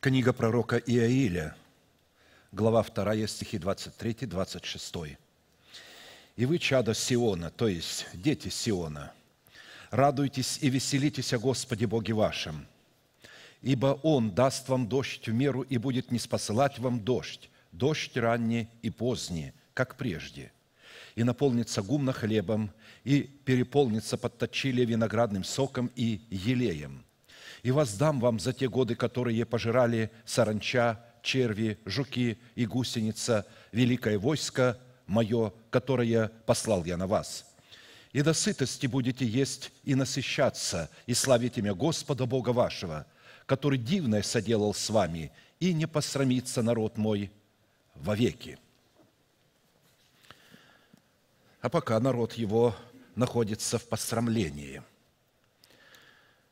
Книга пророка Иаиля, глава 2, стихи 23, 26. «И вы, чада Сиона, то есть дети Сиона, радуйтесь и веселитесь о Господе Боге вашем, ибо Он даст вам дождь в меру и будет не спосылать вам дождь, дождь ранний и поздний, как прежде, и наполнится гумно хлебом, и переполнится подточили виноградным соком и елеем и воздам вам за те годы, которые пожирали саранча, черви, жуки и гусеница, великое войско мое, которое послал я на вас. И до сытости будете есть и насыщаться, и славить имя Господа Бога вашего, который дивное соделал с вами, и не посрамится народ мой вовеки». А пока народ его находится в посрамлении –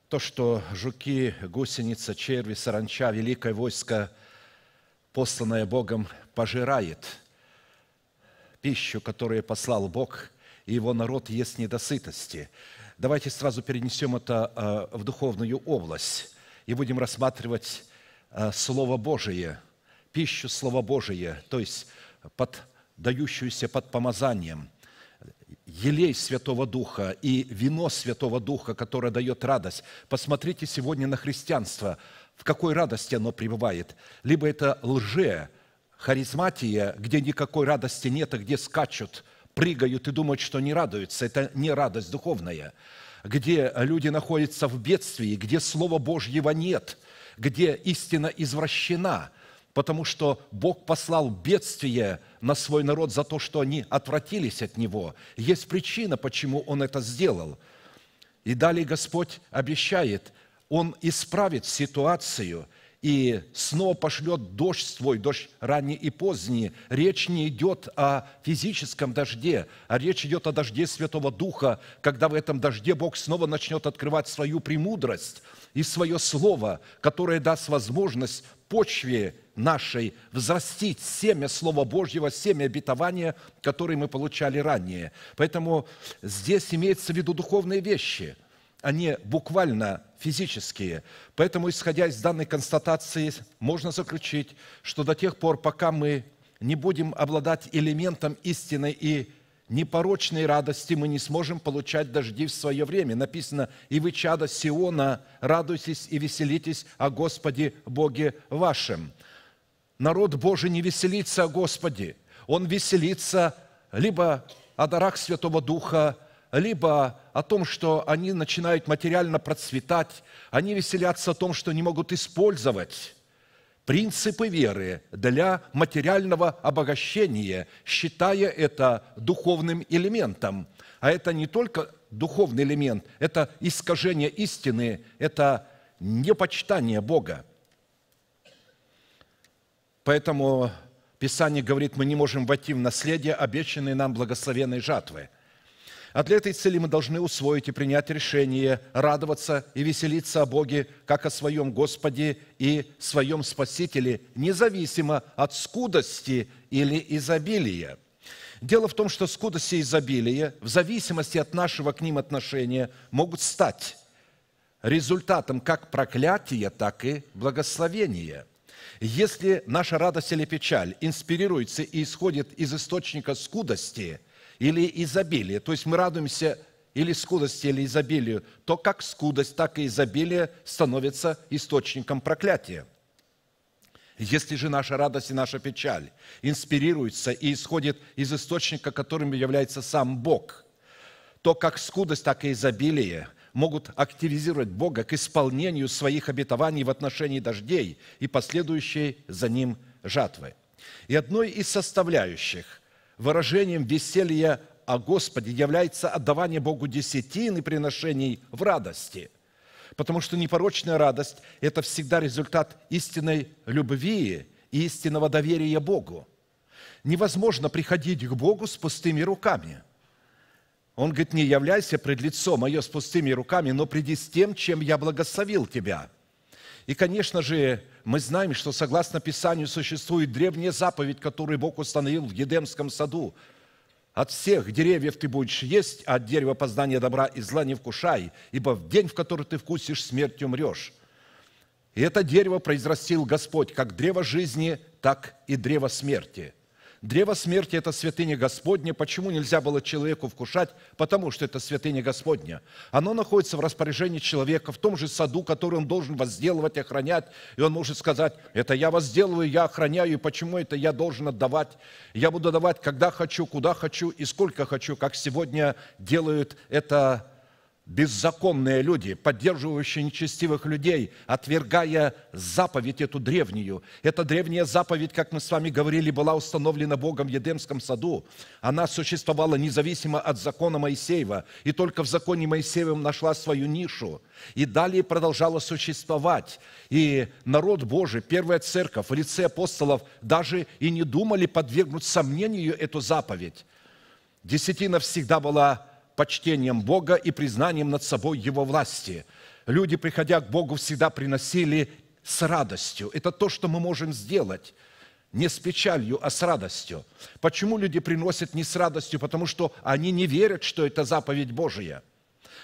то, что жуки, гусеница, черви, саранча, великое войско, посланное Богом, пожирает пищу, которую послал Бог, и его народ ест недосытости. Давайте сразу перенесем это э, в духовную область и будем рассматривать э, Слово Божие, пищу Слова Божие, то есть под, дающуюся под помазанием – елей Святого Духа и вино Святого Духа, которое дает радость. Посмотрите сегодня на христианство, в какой радости оно пребывает. Либо это лже, харизматия, где никакой радости нет, а где скачут, прыгают и думают, что не радуются. Это не радость духовная. Где люди находятся в бедствии, где Слова Божьего нет, где истина извращена – потому что Бог послал бедствие на свой народ за то, что они отвратились от Него. Есть причина, почему Он это сделал. И далее Господь обещает, Он исправит ситуацию – и снова пошлет дождь свой, дождь ранний и поздний. Речь не идет о физическом дожде, а речь идет о дожде Святого Духа, когда в этом дожде Бог снова начнет открывать свою премудрость и свое слово, которое даст возможность почве нашей взрастить семя Слова Божьего, семя обетования, которые мы получали ранее. Поэтому здесь имеется в виду духовные вещи, а не буквально физические. Поэтому, исходя из данной констатации, можно заключить, что до тех пор, пока мы не будем обладать элементом истины и непорочной радости мы не сможем получать дожди в свое время. Написано, «И вы, чада Сиона, радуйтесь и веселитесь о Господе Боге вашем» народ Божий не веселится о Господе. Он веселится либо о дарах Святого Духа, либо о том, что они начинают материально процветать, они веселятся о том, что не могут использовать принципы веры для материального обогащения, считая это духовным элементом. А это не только духовный элемент, это искажение истины, это непочитание Бога – Поэтому Писание говорит, мы не можем войти в наследие обещанной нам благословенной жатвы. А для этой цели мы должны усвоить и принять решение радоваться и веселиться о Боге, как о своем Господе и своем Спасителе, независимо от скудости или изобилия. Дело в том, что скудость и изобилие в зависимости от нашего к ним отношения могут стать результатом как проклятия, так и благословения – если наша радость или печаль инспирируется и исходит из источника скудости или изобилия, то есть мы радуемся или скудости, или изобилию, то как скудость, так и изобилие становятся источником проклятия. Если же наша радость и наша печаль инспирируется и исходит из источника, которым является сам Бог, то как скудость, так и изобилие – могут активизировать Бога к исполнению своих обетований в отношении дождей и последующей за ним жатвы. И одной из составляющих выражением веселья о Господе является отдавание Богу десятин и приношений в радости, потому что непорочная радость – это всегда результат истинной любви и истинного доверия Богу. Невозможно приходить к Богу с пустыми руками – он говорит, не являйся пред лицо мое с пустыми руками, но приди с тем, чем я благословил тебя. И, конечно же, мы знаем, что согласно Писанию существует древняя заповедь, которую Бог установил в Едемском саду. От всех деревьев ты будешь есть, а от дерева познания добра и зла не вкушай, ибо в день, в который ты вкусишь, смерть умрешь. И это дерево произрастил Господь, как древо жизни, так и древо смерти – Древо смерти – это святыня Господня. Почему нельзя было человеку вкушать? Потому что это святыня Господня. Оно находится в распоряжении человека, в том же саду, который он должен возделывать, охранять. И он может сказать, это я возделываю, я охраняю, и почему это я должен отдавать? Я буду давать, когда хочу, куда хочу и сколько хочу, как сегодня делают это беззаконные люди, поддерживающие нечестивых людей, отвергая заповедь эту древнюю. Эта древняя заповедь, как мы с вами говорили, была установлена Богом в Едемском саду. Она существовала независимо от закона Моисеева, и только в законе Моисеевом нашла свою нишу. И далее продолжала существовать. И народ Божий, первая церковь в лице апостолов даже и не думали подвергнуть сомнению эту заповедь. Десятина всегда была почтением Бога и признанием над собой Его власти. Люди, приходя к Богу, всегда приносили с радостью. Это то, что мы можем сделать. Не с печалью, а с радостью. Почему люди приносят не с радостью? Потому что они не верят, что это заповедь Божия.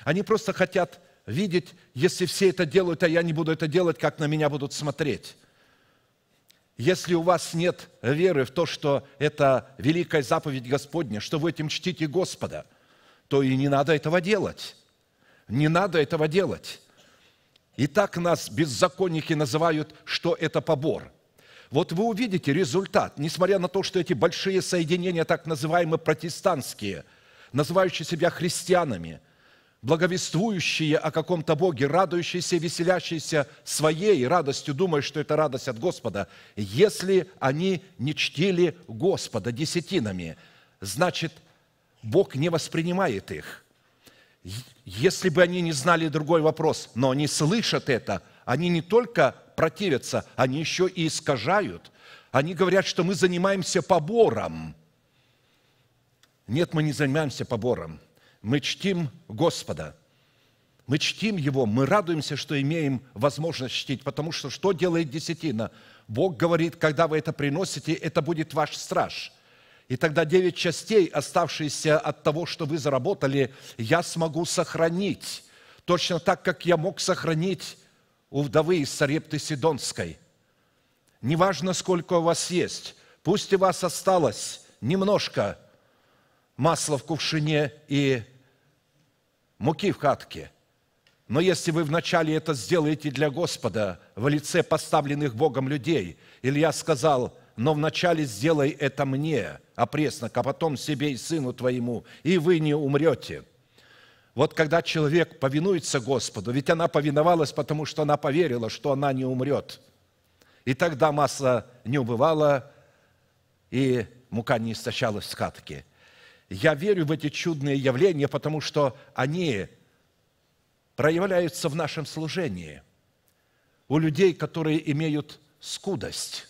Они просто хотят видеть, если все это делают, а я не буду это делать, как на меня будут смотреть. Если у вас нет веры в то, что это великая заповедь Господня, что вы этим чтите Господа, то и не надо этого делать. Не надо этого делать. И так нас беззаконники называют, что это побор. Вот вы увидите результат, несмотря на то, что эти большие соединения, так называемые протестантские, называющие себя христианами, благовествующие о каком-то Боге, радующиеся веселящиеся своей радостью, думая, что это радость от Господа, если они не чтили Господа десятинами, значит, Бог не воспринимает их. Если бы они не знали другой вопрос, но они слышат это, они не только противятся, они еще и искажают. Они говорят, что мы занимаемся побором. Нет, мы не занимаемся побором. Мы чтим Господа. Мы чтим Его, мы радуемся, что имеем возможность чтить, потому что что делает десятина? Бог говорит, когда вы это приносите, это будет ваш страж. И тогда девять частей, оставшиеся от того, что вы заработали, я смогу сохранить. Точно так, как я мог сохранить у вдовы из Сарепты Сидонской. Неважно, сколько у вас есть, пусть у вас осталось немножко масла в кувшине и муки в хатке. Но если вы вначале это сделаете для Господа в лице поставленных Богом людей, Илья сказал – но вначале сделай это мне, опреснок, а потом себе и сыну твоему, и вы не умрете». Вот когда человек повинуется Господу, ведь она повиновалась, потому что она поверила, что она не умрет. И тогда масло не убывало, и мука не истощалась в скатке. Я верю в эти чудные явления, потому что они проявляются в нашем служении – у людей, которые имеют скудость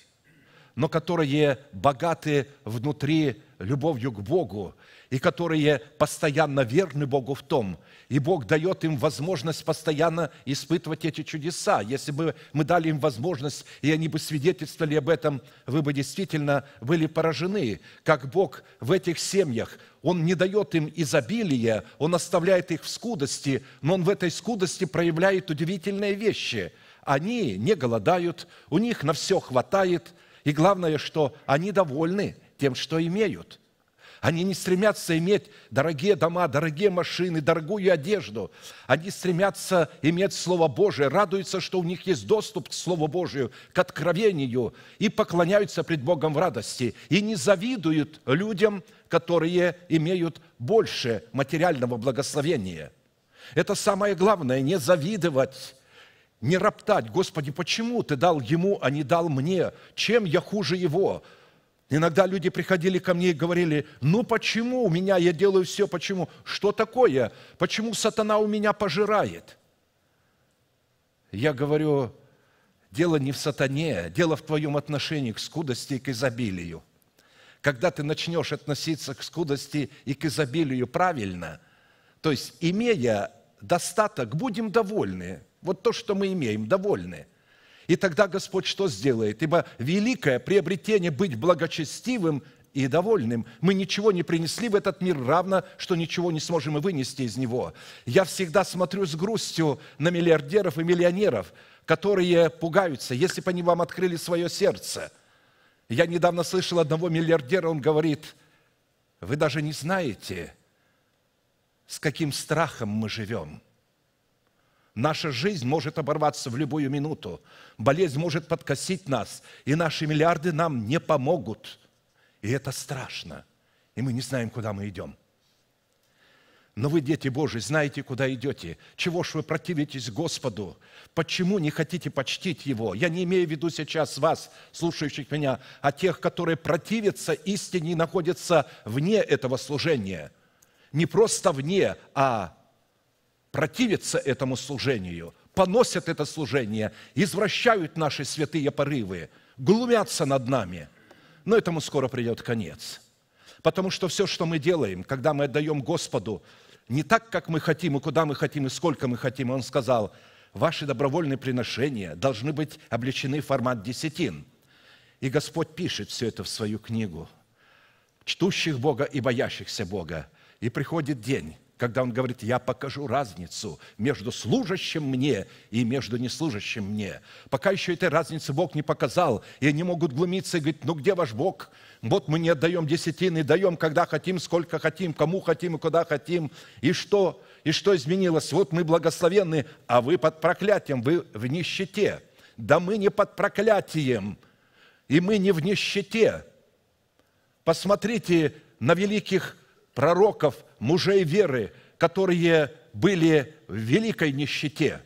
но которые богаты внутри любовью к Богу, и которые постоянно верны Богу в том, и Бог дает им возможность постоянно испытывать эти чудеса. Если бы мы дали им возможность, и они бы свидетельствовали об этом, вы бы действительно были поражены, как Бог в этих семьях. Он не дает им изобилия, Он оставляет их в скудости, но Он в этой скудости проявляет удивительные вещи. Они не голодают, у них на все хватает – и главное, что они довольны тем, что имеют. Они не стремятся иметь дорогие дома, дорогие машины, дорогую одежду. Они стремятся иметь Слово Божие, радуются, что у них есть доступ к Слову Божию, к откровению, и поклоняются пред Богом в радости, и не завидуют людям, которые имеют больше материального благословения. Это самое главное, не завидовать не роптать, Господи, почему ты дал ему, а не дал мне? Чем я хуже его? Иногда люди приходили ко мне и говорили, ну почему у меня, я делаю все, почему? Что такое? Почему сатана у меня пожирает? Я говорю, дело не в сатане, дело в твоем отношении к скудости и к изобилию. Когда ты начнешь относиться к скудости и к изобилию правильно, то есть имея достаток, будем довольны – вот то, что мы имеем, довольны. И тогда Господь что сделает? Ибо великое приобретение быть благочестивым и довольным. Мы ничего не принесли в этот мир, равно, что ничего не сможем и вынести из него. Я всегда смотрю с грустью на миллиардеров и миллионеров, которые пугаются, если бы они вам открыли свое сердце. Я недавно слышал одного миллиардера, он говорит, вы даже не знаете, с каким страхом мы живем – Наша жизнь может оборваться в любую минуту. Болезнь может подкосить нас, и наши миллиарды нам не помогут. И это страшно. И мы не знаем, куда мы идем. Но вы, дети Божии, знаете, куда идете. Чего ж вы противитесь Господу? Почему не хотите почтить Его? Я не имею в виду сейчас вас, слушающих меня, а тех, которые противятся истине и находятся вне этого служения. Не просто вне, а противятся этому служению, поносят это служение, извращают наши святые порывы, глумятся над нами. Но этому скоро придет конец. Потому что все, что мы делаем, когда мы отдаем Господу, не так, как мы хотим, и куда мы хотим, и сколько мы хотим. Он сказал, ваши добровольные приношения должны быть облечены в формат десятин. И Господь пишет все это в свою книгу. Чтущих Бога и боящихся Бога. И приходит день, когда он говорит, я покажу разницу между служащим мне и между неслужащим мне. Пока еще этой разницы Бог не показал, и они могут глумиться и говорить, ну где ваш Бог? Вот мы не отдаем десятины, даем, когда хотим, сколько хотим, кому хотим и куда хотим. И что? И что изменилось? Вот мы благословенны, а вы под проклятием, вы в нищете. Да мы не под проклятием, и мы не в нищете. Посмотрите на великих пророков – мужей веры, которые были в великой нищете.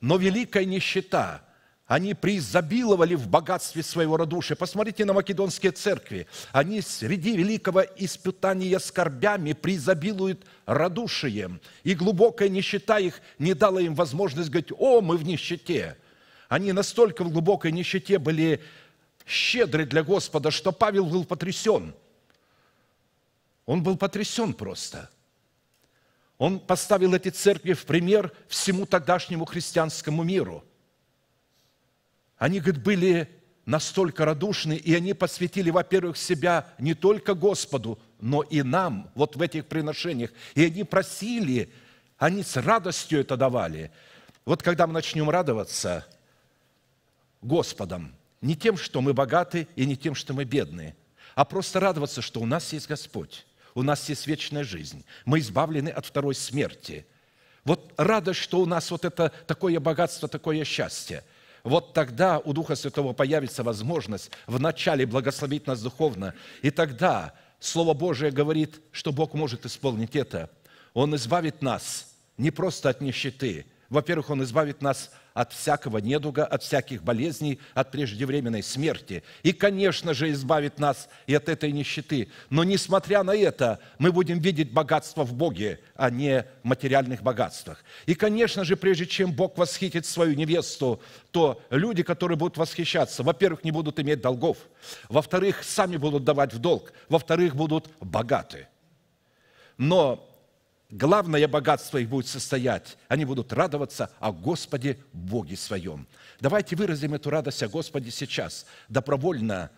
Но великая нищета, они преизобиловали в богатстве своего радушия. Посмотрите на македонские церкви. Они среди великого испытания скорбями преизобилуют радушием. И глубокая нищета их не дала им возможность говорить, о, мы в нищете. Они настолько в глубокой нищете были щедры для Господа, что Павел был потрясен – он был потрясен просто. Он поставил эти церкви в пример всему тогдашнему христианскому миру. Они, говорит, были настолько радушны, и они посвятили, во-первых, себя не только Господу, но и нам, вот в этих приношениях. И они просили, они с радостью это давали. Вот когда мы начнем радоваться Господом, не тем, что мы богаты, и не тем, что мы бедны, а просто радоваться, что у нас есть Господь у нас есть вечная жизнь, мы избавлены от второй смерти. Вот радость, что у нас вот это такое богатство, такое счастье. Вот тогда у Духа Святого появится возможность вначале благословить нас духовно, и тогда Слово Божие говорит, что Бог может исполнить это. Он избавит нас не просто от нищеты. Во-первых, Он избавит нас от всякого недуга, от всяких болезней, от преждевременной смерти. И, конечно же, избавит нас и от этой нищеты. Но, несмотря на это, мы будем видеть богатство в Боге, а не в материальных богатствах. И, конечно же, прежде чем Бог восхитит свою невесту, то люди, которые будут восхищаться, во-первых, не будут иметь долгов, во-вторых, сами будут давать в долг, во-вторых, будут богаты. Но главное богатство их будет состоять. Они будут радоваться о Господе Боге своем. Давайте выразим эту радость о Господе сейчас, добровольно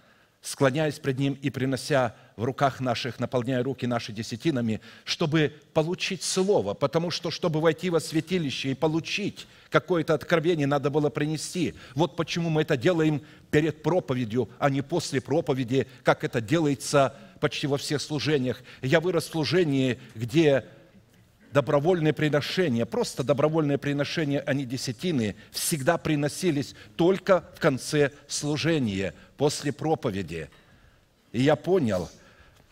склоняясь пред Ним и принося в руках наших, наполняя руки наши десятинами, чтобы получить Слово, потому что, чтобы войти во святилище и получить какое-то откровение, надо было принести. Вот почему мы это делаем перед проповедью, а не после проповеди, как это делается почти во всех служениях. Я вырос в служении, где добровольные приношения, просто добровольные приношения, а не десятины, всегда приносились только в конце служения, после проповеди. И я понял,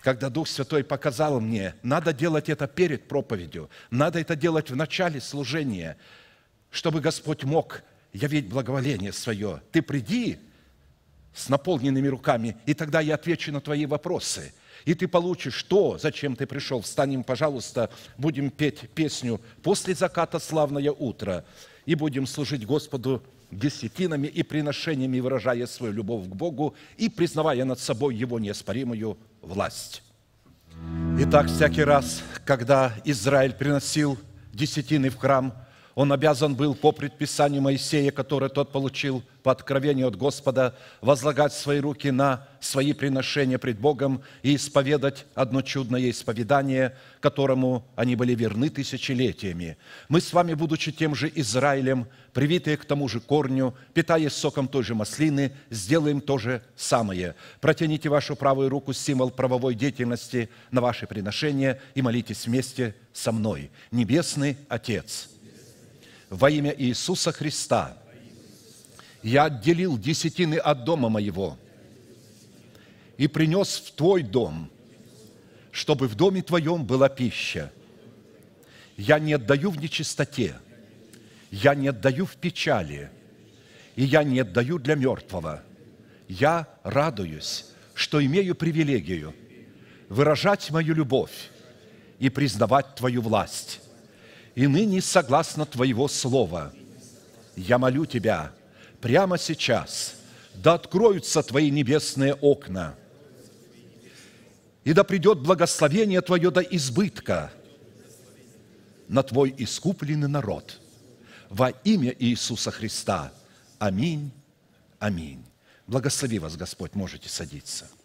когда Дух Святой показал мне, надо делать это перед проповедью, надо это делать в начале служения, чтобы Господь мог явить благоволение свое. Ты приди с наполненными руками, и тогда я отвечу на твои вопросы – и ты получишь то, зачем ты пришел. Встанем, пожалуйста, будем петь песню «После заката славное утро» и будем служить Господу десятинами и приношениями, выражая свою любовь к Богу и признавая над собой Его неоспоримую власть. Итак, всякий раз, когда Израиль приносил десятины в храм – он обязан был по предписанию Моисея, который тот получил по откровению от Господа, возлагать свои руки на свои приношения пред Богом и исповедать одно чудное исповедание, которому они были верны тысячелетиями. Мы с вами, будучи тем же Израилем, привитые к тому же корню, питаясь соком той же маслины, сделаем то же самое. Протяните вашу правую руку, символ правовой деятельности, на ваши приношения и молитесь вместе со мной. Небесный Отец – во имя Иисуса Христа я отделил десятины от дома моего и принес в твой дом, чтобы в доме твоем была пища. Я не отдаю в нечистоте, я не отдаю в печали, и я не отдаю для мертвого. Я радуюсь, что имею привилегию выражать мою любовь и признавать твою власть и ныне согласно Твоего Слова. Я молю Тебя прямо сейчас, да откроются Твои небесные окна, и да придет благословение Твое до избытка на Твой искупленный народ. Во имя Иисуса Христа. Аминь. Аминь. Благослови вас, Господь, можете садиться.